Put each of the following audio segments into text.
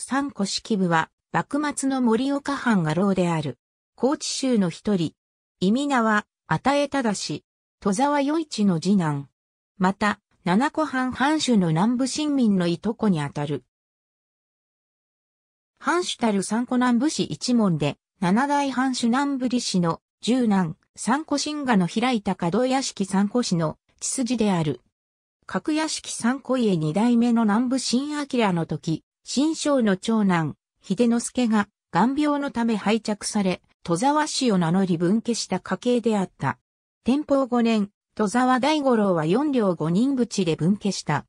三古式部は、幕末の森岡藩画廊である。高知州の一人。意味名は、与えだし、戸沢与一の次男。また、七個藩藩主の南部新民のいとこにあたる。藩主たる三個南部市一門で、七代藩主南部利氏の十男、三個神画の開いた門屋敷三個氏の血筋である。格屋敷三個家二代目の南部新明の時、新章の長男、秀之助が、眼病のため廃着され、戸沢氏を名乗り分家した家系であった。天保5年、戸沢大五郎は4両5人口で分家した。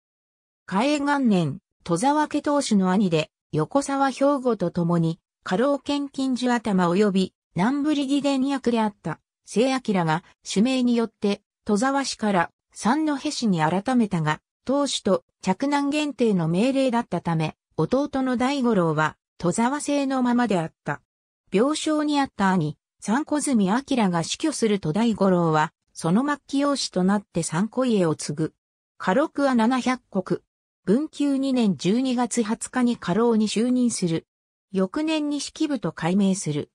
嘉永元年、戸沢家当主の兄で、横沢兵庫と共に、過労献金寿頭及び、南部理義伝役であった、聖明が、主名によって、戸沢氏から、三戸氏に改めたが、当主と着難限定の命令だったため、弟の大五郎は、戸沢製のままであった。病床にあった兄、三小住明が死去すると大五郎は、その末期養子となって三小家を継ぐ。家禄は七百国。文久2年12月20日に家老に就任する。翌年に式部と改名する。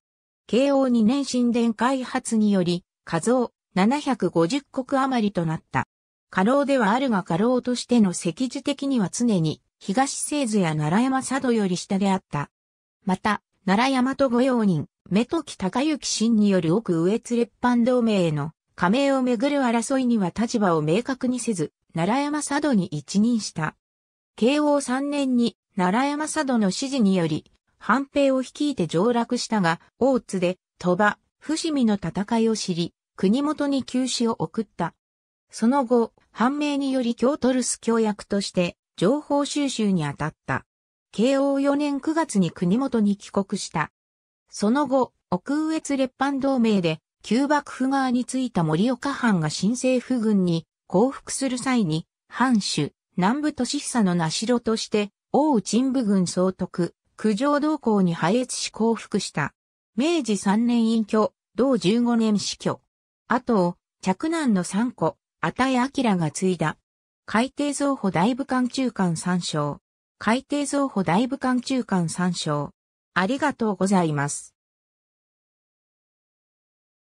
慶応2年神殿開発により、家造750国余りとなった。家老ではあるが家老としての席次的には常に東製図や奈良山佐渡より下であった。また、奈良山と御用人、目時隆行真による奥上津列藩同盟への加盟をめぐる争いには立場を明確にせず、奈良山佐渡に一任した。慶応3年に奈良山佐渡の指示により、反兵を率いて上洛したが、大津で、鳥羽、伏見の戦いを知り、国元に休止を送った。その後、判明により京都留守協約として、情報収集に当たった。慶応4年9月に国元に帰国した。その後、奥越列藩同盟で、旧幕府側についた森岡藩が新政府軍に降伏する際に、藩主、南部都市久の名城として、王陳部軍総督、九条同行に配越し降伏した。明治3年隠居、同15年死去。あと、嫡男の三子、あたえ明が継いだ。海底造保大武館中間参照。海底造保大武館中間参照。ありがとうございます。